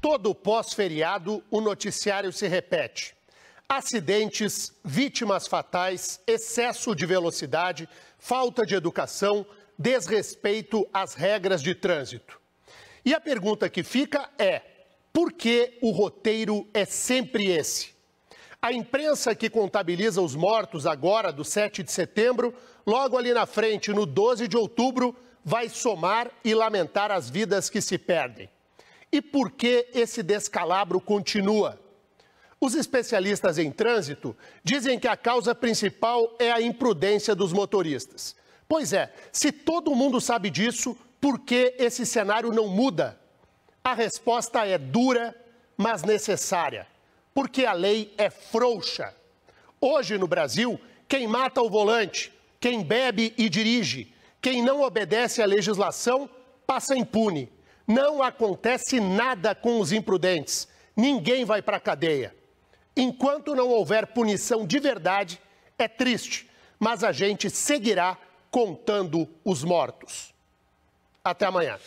Todo pós-feriado, o noticiário se repete. Acidentes, vítimas fatais, excesso de velocidade, falta de educação, desrespeito às regras de trânsito. E a pergunta que fica é: por que o roteiro é sempre esse? A imprensa que contabiliza os mortos agora do 7 de setembro, logo ali na frente, no 12 de outubro, vai somar e lamentar as vidas que se perdem. E por que esse descalabro continua? Os especialistas em trânsito dizem que a causa principal é a imprudência dos motoristas. Pois é, se todo mundo sabe disso, por que esse cenário não muda? A resposta é dura, mas necessária, porque a lei é frouxa. Hoje no Brasil, quem mata o volante, quem bebe e dirige, quem não obedece à legislação, passa impune não acontece nada com os imprudentes. Ninguém vai para a cadeia. Enquanto não houver punição de verdade, é triste, mas a gente seguirá contando os mortos. Até amanhã.